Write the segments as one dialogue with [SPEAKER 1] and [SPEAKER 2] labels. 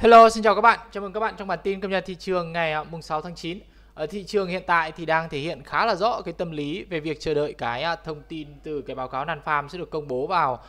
[SPEAKER 1] Hello, xin chào các bạn. Chào mừng các bạn trong bản tin cập nhật thị trường ngày à, mùng 6 tháng 9. Ở thị trường hiện tại thì đang thể hiện khá là rõ cái tâm lý về việc chờ đợi cái à, thông tin từ cái báo cáo Farm sẽ được công bố vào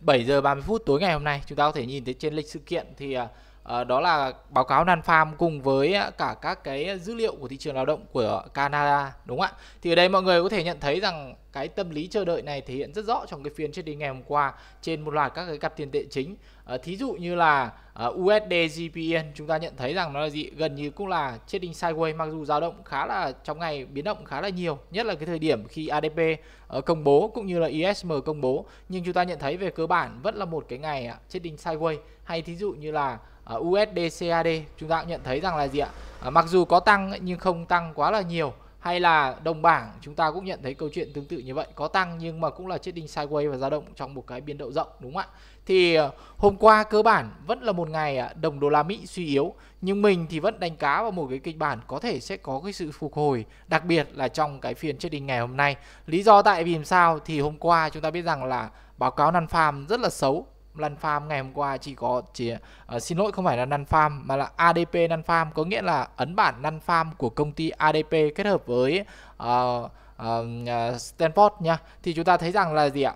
[SPEAKER 1] 7 à, giờ 30 phút tối ngày hôm nay. Chúng ta có thể nhìn thấy trên lịch sự kiện thì Ờ, đó là báo cáo nan farm cùng với à, cả các cái dữ liệu của thị trường lao động của Canada đúng không ạ? Thì ở đây mọi người có thể nhận thấy rằng cái tâm lý chờ đợi này thể hiện rất rõ trong cái phiên trading ngày hôm qua trên một loạt các cái cặp tiền tệ chính. À, thí dụ như là ờ, USD JPY chúng ta nhận thấy rằng nó là gì gần như cũng là trading sideways mặc dù dao động khá là trong ngày biến động khá là nhiều, nhất là cái thời điểm khi ADP công bố cũng như là ISM e công bố, nhưng chúng ta nhận thấy về cơ bản vẫn là một cái ngày à, trading sideways hay thí dụ như là À, USD CAD chúng ta cũng nhận thấy rằng là gì ạ à, mặc dù có tăng nhưng không tăng quá là nhiều hay là đồng bảng chúng ta cũng nhận thấy câu chuyện tương tự như vậy có tăng nhưng mà cũng là chết đinh sideways và dao động trong một cái biên độ rộng đúng không ạ thì ờ, hôm qua cơ bản vẫn là một ngày à, đồng đô la Mỹ suy yếu nhưng mình thì vẫn đánh cá vào một cái kịch bản có thể sẽ có cái sự phục hồi đặc biệt là trong cái phiên chết đinh ngày hôm nay lý do tại vì sao thì hôm qua chúng ta biết rằng là báo cáo nan farm rất là xấu Lan farm ngày hôm qua chỉ có chỉ uh, xin lỗi không phải là Nan farm mà là ADP Nan farm có nghĩa là ấn bản Nan farm của công ty ADP kết hợp với uh, uh, Stanford nha. Thì chúng ta thấy rằng là gì ạ?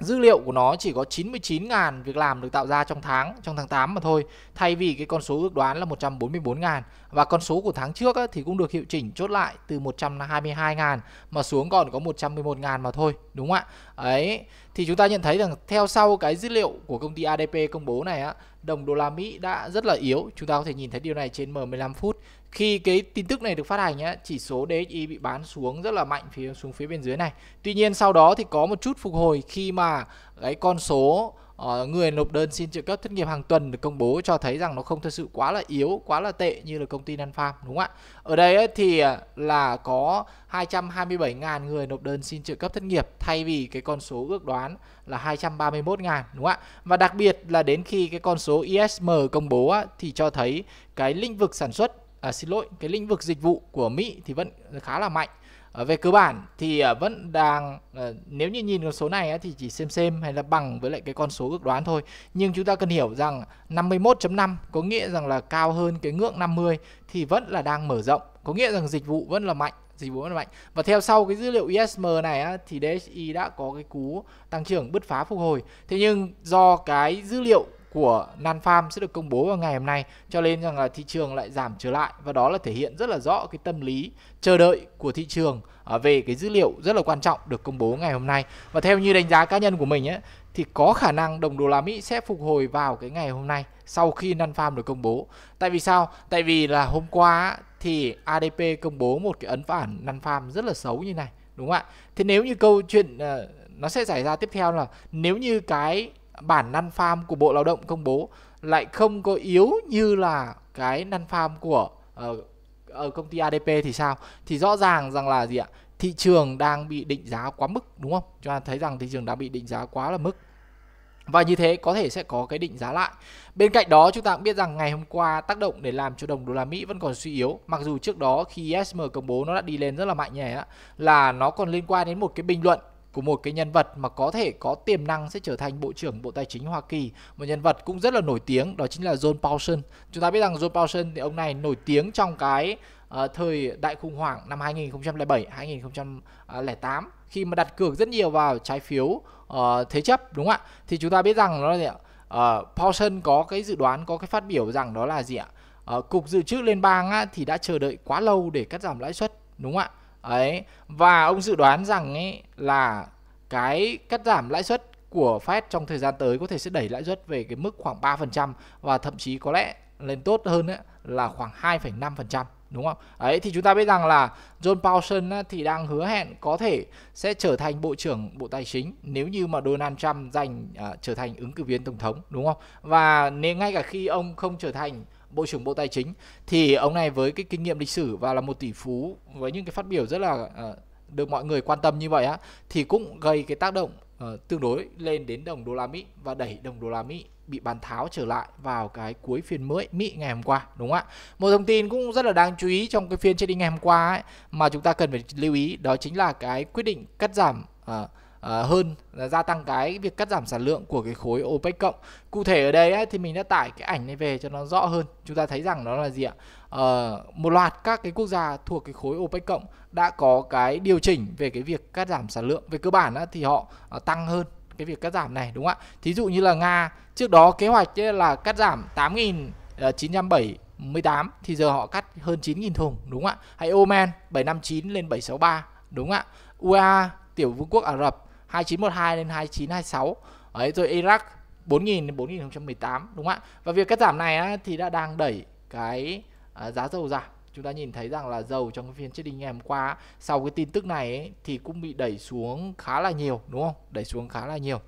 [SPEAKER 1] Dữ liệu của nó chỉ có 99.000 việc làm được tạo ra trong tháng, trong tháng 8 mà thôi Thay vì cái con số ước đoán là 144.000 và con số của tháng trước thì cũng được hiệu chỉnh chốt lại từ 122.000 mà xuống còn có 111.000 mà thôi, đúng không ạ? Ấy, thì chúng ta nhận thấy rằng theo sau cái dữ liệu của công ty ADP công bố này á, đồng đô la Mỹ đã rất là yếu. Chúng ta có thể nhìn thấy điều này trên M15 phút. Khi cái tin tức này được phát hành á, chỉ số DXY bị bán xuống rất là mạnh phía xuống phía bên dưới này. Tuy nhiên sau đó thì có một chút phục hồi khi mà cái con số Ờ, người nộp đơn xin trợ cấp thất nghiệp hàng tuần được công bố cho thấy rằng nó không thực sự quá là yếu, quá là tệ như là công ty Nanfarm đúng không ạ? Ở đây ấy, thì à, là có 227.000 người nộp đơn xin trợ cấp thất nghiệp thay vì cái con số ước đoán là 231.000 đúng không ạ? Và đặc biệt là đến khi cái con số ISM công bố á, thì cho thấy cái lĩnh vực sản xuất à, xin lỗi cái lĩnh vực dịch vụ của Mỹ thì vẫn khá là mạnh Ờ, về cơ bản thì ờ, vẫn đang ờ, nếu như nhìn con số này thì chỉ xem xem hay là bằng với lại cái con số ước đoán thôi nhưng chúng ta cần hiểu rằng 51.5 có nghĩa rằng là cao hơn cái ngưỡng 50 thì vẫn là đang mở rộng có nghĩa rằng dịch vụ vẫn là mạnh dịch vụ là mạnh và theo sau cái dữ liệu ISM này thì DSI đã có cái cú tăng trưởng bứt phá phục hồi thế nhưng do cái dữ liệu của Nan Farm sẽ được công bố vào ngày hôm nay cho nên rằng là thị trường lại giảm trở lại và đó là thể hiện rất là rõ cái tâm lý chờ đợi của thị trường à, về cái dữ liệu rất là quan trọng được công bố ngày hôm nay và theo như đánh giá cá nhân của mình ấy, thì có khả năng đồng đô la Mỹ sẽ phục hồi vào cái ngày hôm nay sau khi Nan Farm được công bố. Tại vì sao? Tại vì là hôm qua thì ADP công bố một cái ấn phản Nan Farm rất là xấu như này, đúng không ạ? Thế nếu như câu chuyện ờ, nó sẽ xảy ra tiếp theo là nếu như cái bản năn farm của Bộ Lao động công bố lại không có yếu như là cái năn farm của ở, ờ, ở ờ, công ty ADP thì sao? Thì rõ ràng rằng là gì ạ? Thị trường đang bị định giá quá mức đúng không? Chúng ta thấy rằng thị trường đang bị định giá quá là mức. Và như thế có thể sẽ có cái định giá lại. Bên cạnh đó chúng ta cũng biết rằng ngày hôm qua tác động để làm cho đồng đô la Mỹ vẫn còn suy yếu. Mặc dù trước đó khi SM công bố nó đã đi lên rất là mạnh như á là nó còn liên quan đến một cái bình luận của một cái nhân vật mà có thể có tiềm năng sẽ trở thành Bộ trưởng Bộ Tài chính Hoa Kỳ. Một nhân vật cũng rất là nổi tiếng đó chính là John Paulson. Chúng ta biết rằng John Paulson thì ông này nổi tiếng trong cái uh, thời đại khủng hoảng năm 2007 2008 khi mà đặt cược rất nhiều vào trái phiếu uh, thế chấp đúng không ạ? Thì chúng ta biết rằng nó là gì ạ? Uh, Paulson có cái dự đoán có cái phát biểu rằng đó là gì ạ? Uh, cục dự trữ liên bang á, thì đã chờ đợi quá lâu để cắt giảm lãi suất đúng không ạ? ấy và ông dự đoán rằng ấy là cái cắt giảm lãi suất của Fed trong thời gian tới có thể sẽ đẩy lãi suất về cái mức khoảng 3% và thậm chí có lẽ lên tốt hơn ấy, là khoảng 2,5% đúng không? Ấy thì chúng ta biết rằng là John Paulson á, thì đang hứa hẹn có thể sẽ trở thành bộ trưởng Bộ Tài chính nếu như mà Donald Trump giành à, trở thành ứng cử viên tổng thống đúng không? Và nếu ngay cả khi ông không trở thành Bộ trưởng Bộ Tài chính thì ông này với cái kinh nghiệm lịch sử và là một tỷ phú với những cái phát biểu rất là uh, được mọi người quan tâm như vậy á thì cũng gây cái tác động uh, tương đối lên đến đồng đô la Mỹ và đẩy đồng đô la Mỹ bị bàn tháo trở lại vào cái cuối phiên mới Mỹ ngày hôm qua đúng không ạ? Một thông tin cũng rất là đáng chú ý trong cái phiên trading ngày hôm qua ấy mà chúng ta cần phải lưu ý đó chính là cái quyết định cắt giảm uh, À, hơn là gia tăng cái việc cắt giảm sản lượng của cái khối OPEC cộng. Cụ thể ở đây ấy, thì mình đã tải cái ảnh này về cho nó rõ hơn. Chúng ta thấy rằng đó là gì ạ? Ờ, một loạt các cái quốc gia thuộc cái khối OPEC cộng đã có cái điều chỉnh về cái việc cắt giảm sản lượng. Về cơ bản á, thì họ ờ, tăng hơn cái việc cắt giảm này đúng không ạ? Thí dụ như là Nga trước đó kế hoạch là cắt giảm 8.970 18 ờ, thì giờ họ cắt hơn 9.000 thùng đúng không ạ? Hay Oman 759 lên 763 đúng không ạ? UAE tiểu vương quốc Ả Rập 2912 lên 2926 ấy rồi Iraq 4000 đến 4018 đúng không ạ và việc cắt giảm này á, thì đã đang đẩy cái à, giá dầu giảm chúng ta nhìn thấy rằng là dầu trong cái phiên trading ngày hôm qua sau cái tin tức này ấy, thì cũng bị đẩy xuống khá là nhiều đúng không đẩy xuống khá là nhiều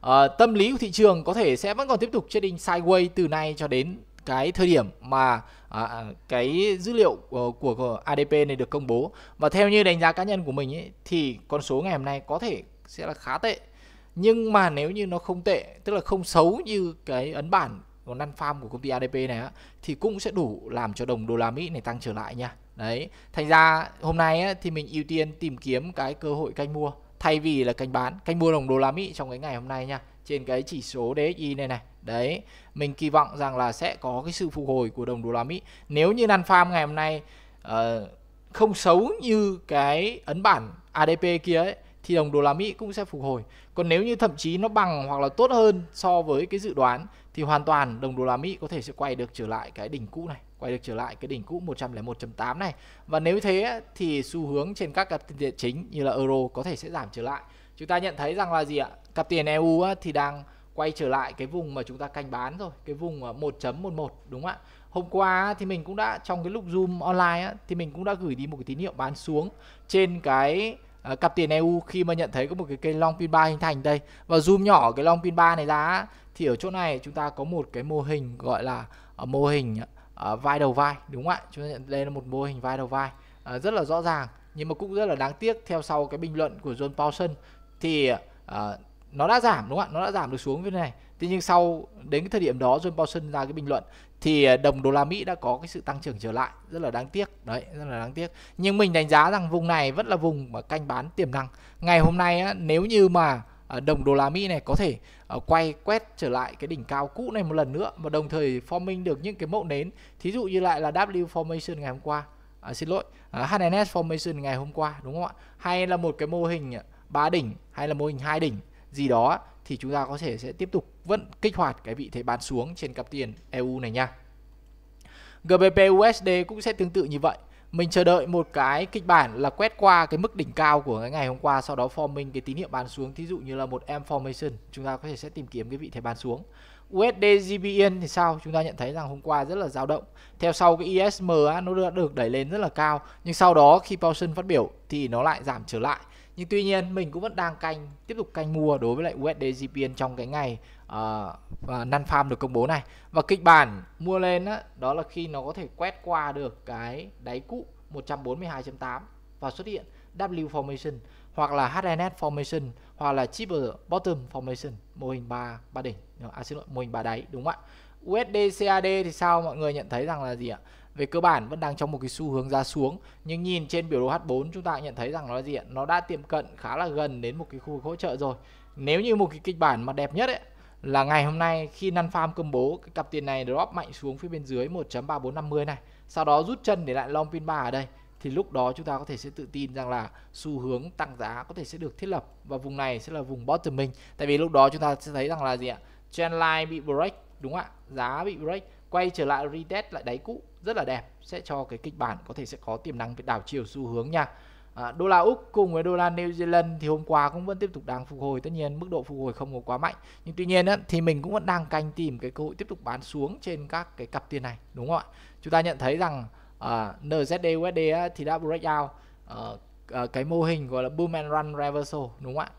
[SPEAKER 1] à, tâm lý của thị trường có thể sẽ vẫn còn tiếp tục trading sideways từ nay cho đến cái thời điểm mà à, à cái dữ liệu ờ, của, của ADP này được công bố và theo như đánh giá cá nhân của mình ấy, thì con số ngày hôm nay có thể sẽ là khá tệ nhưng mà nếu như nó không tệ tức là không xấu như cái ấn bản của năn farm của công ty ADP này thì cũng sẽ đủ làm cho đồng đô la Mỹ này tăng trở lại nha. Đấy, thành ra hôm nay á, thì mình ưu tiên tìm kiếm cái cơ hội canh mua thay vì là canh bán, canh mua đồng đô la Mỹ trong cái ngày hôm nay nha trên cái chỉ số DXY này này đấy mình kỳ vọng rằng là sẽ có cái sự phục hồi của đồng đô la Mỹ nếu như nan farm ngày hôm nay uh, không xấu như cái ấn bản ADP kia ấy thì đồng đô la Mỹ cũng sẽ phục hồi còn nếu như thậm chí nó bằng hoặc là tốt hơn so với cái dự đoán thì hoàn toàn đồng đô la Mỹ có thể sẽ quay được trở lại cái đỉnh cũ này quay được trở lại cái đỉnh cũ 101.8 này và nếu thế thì xu hướng trên các tiền tệ chính như là euro có thể sẽ giảm trở lại chúng ta nhận thấy rằng là gì ạ cặp tiền EU á, thì đang quay trở lại cái vùng mà chúng ta canh bán rồi cái vùng 1.11 ờ, đúng không ạ hôm qua thì mình cũng đã trong cái lúc zoom online á, thì mình cũng đã gửi đi một cái tín hiệu bán xuống trên cái uh, cặp tiền EU khi mà nhận thấy có một cái cây long pin 3 hình thành đây và zoom nhỏ cái long pin 3 này ra thì ở chỗ này chúng ta có một cái mô hình gọi là uh, mô hình uh, vai đầu vai đúng không ạ chúng ta nhận đây là một mô hình vai đầu vai uh, rất là rõ ràng nhưng mà cũng rất là đáng tiếc theo sau cái bình luận của John Paulson thì uh, nó đã giảm đúng không ạ nó đã giảm được xuống như thế này thế nhưng sau đến cái thời điểm đó John Paulson ra cái bình luận thì à, đồng đô la Mỹ đã có cái sự tăng trưởng trở lại rất là đáng tiếc đấy rất là đáng tiếc nhưng mình đánh giá rằng vùng này vẫn là vùng mà canh bán tiềm năng ngày hôm nay á, nếu như mà à, đồng đô la Mỹ này có thể quay quét trở lại cái đỉnh cao cũ này một lần nữa và đồng thời forming được những cái mẫu nến thí dụ như lại là W formation ngày hôm qua à, xin lỗi à, HNS formation ngày hôm qua đúng không ạ hay là một cái mô hình ba đỉnh hay là mô hình hai đỉnh gì đó thì chúng ta có thể sẽ tiếp tục vẫn kích hoạt cái vị thế bán xuống trên cặp tiền EU này nha. GBP USD cũng sẽ tương tự như vậy. Mình chờ đợi một cái kịch bản là quét qua cái mức đỉnh cao của cái ngày hôm qua sau đó forming cái tín hiệu bán xuống thí dụ như là một M formation, chúng ta có thể sẽ tìm kiếm cái vị thế bán xuống. USD GBN thì sao? Chúng ta nhận thấy rằng hôm qua rất là dao động. Theo sau cái ISM á, nó đã được đẩy lên rất là cao, nhưng sau đó khi Paulson phát biểu thì nó lại giảm trở lại nhưng tuy nhiên mình cũng vẫn đang canh tiếp tục canh mua đối với lại USD GPN trong cái ngày uh, uh, năn farm được công bố này và kịch bản mua lên đó, đó là khi nó có thể quét qua được cái đáy cũ 142.8 và xuất hiện W formation hoặc là HNS formation hoặc là triple bottom formation mô hình ba ba đỉnh ờ, à xin lỗi mô hình ba đáy đúng không ạ USD CAD thì sao mọi người nhận thấy rằng là gì ạ về cơ bản vẫn đang trong một cái xu hướng giá xuống nhưng nhìn trên biểu đồ H4 chúng ta nhận thấy rằng nó gì nó đã tiệm cận khá là gần đến một cái khu vực hỗ trợ rồi nếu như một cái kịch bản mà đẹp nhất ấy là ngày hôm nay khi Nan Farm công bố cái cặp tiền này drop mạnh xuống phía bên dưới 1.3450 này sau đó rút chân để lại long pin 3 ở đây thì lúc đó chúng ta có thể sẽ tự tin rằng là xu hướng tăng giá có thể sẽ được thiết lập và vùng này sẽ là vùng bottoming tại vì lúc đó chúng ta sẽ thấy rằng là gì ạ trendline bị break đúng không ạ giá bị break quay trở lại retest lại đáy cũ rất là đẹp sẽ cho cái kịch bản có thể sẽ có tiềm năng về đảo chiều xu hướng nha à, đô la úc cùng với đô la new zealand thì hôm qua cũng vẫn tiếp tục đang phục hồi tất nhiên mức độ phục hồi không có quá mạnh nhưng tuy nhiên á, thì mình cũng vẫn đang canh tìm cái cơ hội tiếp tục bán xuống trên các cái cặp tiền này đúng không ạ chúng ta nhận thấy rằng à, nzd usd á, thì đã break out à, à, cái mô hình gọi là boom and run reversal đúng không ạ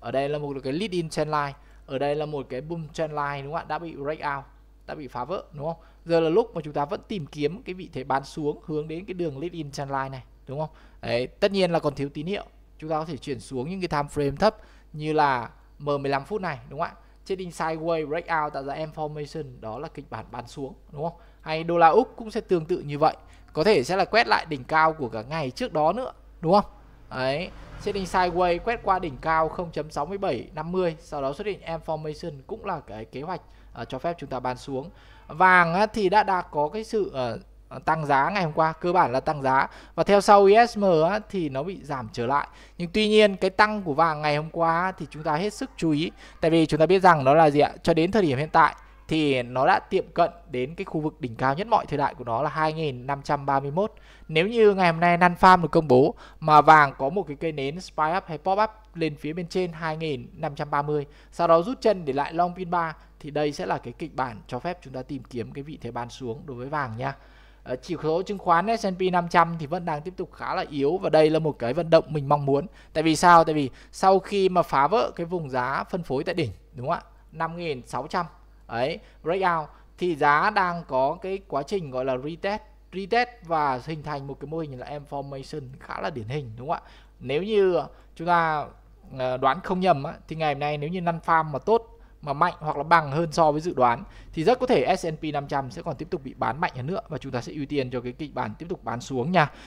[SPEAKER 1] ở đây là một cái lead in trendline ở đây là một cái boom trendline đúng không ạ đã bị break out đã bị phá vỡ đúng không giờ là lúc mà chúng ta vẫn tìm kiếm cái vị thế bán xuống hướng đến cái đường lead in trendline này đúng không đấy tất nhiên là còn thiếu tín hiệu chúng ta có thể chuyển xuống những cái time frame thấp như là M15 phút này đúng không ạ trading sideways breakout tạo ra M formation đó là kịch bản bán xuống đúng không hay đô la Úc cũng sẽ tương tự như vậy có thể sẽ là quét lại đỉnh cao của cả ngày trước đó nữa đúng không đấy trading sideways quét qua đỉnh cao 0.6750 sau đó xuất hiện M formation cũng là cái kế hoạch Ờ, cho phép chúng ta bán xuống vàng thì đã đã có cái sự ờ, tăng giá ngày hôm qua cơ bản là tăng giá và theo sau ISM thì nó bị giảm trở lại nhưng tuy nhiên cái tăng của vàng ngày hôm qua thì chúng ta hết sức chú ý tại vì chúng ta biết rằng đó là gì ạ cho đến thời điểm hiện tại thì nó đã tiệm cận đến cái khu vực đỉnh cao nhất mọi thời đại của nó là 2531. Nếu như ngày hôm nay Nan Farm được công bố mà vàng có một cái cây nến spy up hay pop up lên phía bên trên 2530, sau đó rút chân để lại long pin 3 thì đây sẽ là cái kịch bản cho phép chúng ta tìm kiếm cái vị thế bán xuống đối với vàng nha. Ờ, chỉ số chứng khoán S&P 500 thì vẫn đang tiếp tục khá là yếu và đây là một cái vận động mình mong muốn. Tại vì sao? Tại vì sau khi mà phá vỡ cái vùng giá phân phối tại đỉnh đúng không ạ? 5600 ấy breakout thì giá đang có cái quá trình gọi là retest retest và hình thành một cái mô hình là M formation khá là điển hình đúng không ạ nếu như chúng ta ờ, đoán không nhầm thì ngày hôm nay nếu như năn farm mà tốt mà mạnh hoặc là bằng hơn so với dự đoán thì rất có thể S&P 500 sẽ còn tiếp tục bị bán mạnh hơn nữa và chúng ta sẽ ưu tiên cho cái kịch bản tiếp tục bán xuống nha.